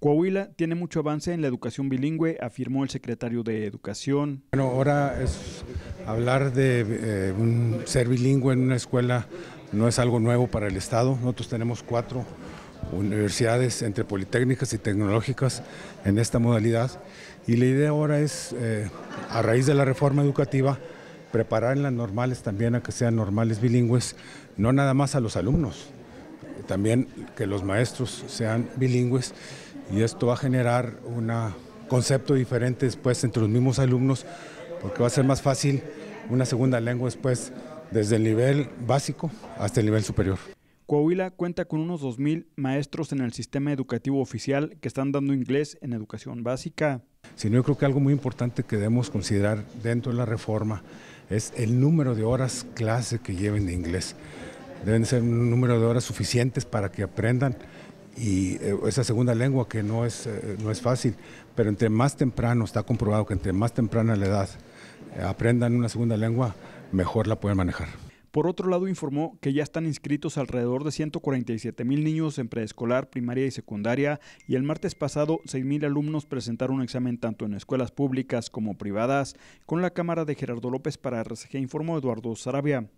Coahuila tiene mucho avance en la educación bilingüe, afirmó el secretario de Educación. Bueno, ahora es hablar de eh, un ser bilingüe en una escuela no es algo nuevo para el Estado. Nosotros tenemos cuatro universidades entre politécnicas y tecnológicas en esta modalidad y la idea ahora es, eh, a raíz de la reforma educativa, preparar en las normales también a que sean normales bilingües, no nada más a los alumnos, también que los maestros sean bilingües y esto va a generar un concepto diferente después entre los mismos alumnos porque va a ser más fácil una segunda lengua después desde el nivel básico hasta el nivel superior. Coahuila cuenta con unos 2.000 maestros en el sistema educativo oficial que están dando inglés en educación básica. no, yo creo que algo muy importante que debemos considerar dentro de la reforma es el número de horas clase que lleven de inglés deben ser un número de horas suficientes para que aprendan y eh, esa segunda lengua que no es, eh, no es fácil, pero entre más temprano, está comprobado que entre más temprana la edad eh, aprendan una segunda lengua, mejor la pueden manejar. Por otro lado, informó que ya están inscritos alrededor de 147 mil niños en preescolar, primaria y secundaria, y el martes pasado 6 mil alumnos presentaron un examen tanto en escuelas públicas como privadas. Con la cámara de Gerardo López para RCG informó Eduardo Sarabia.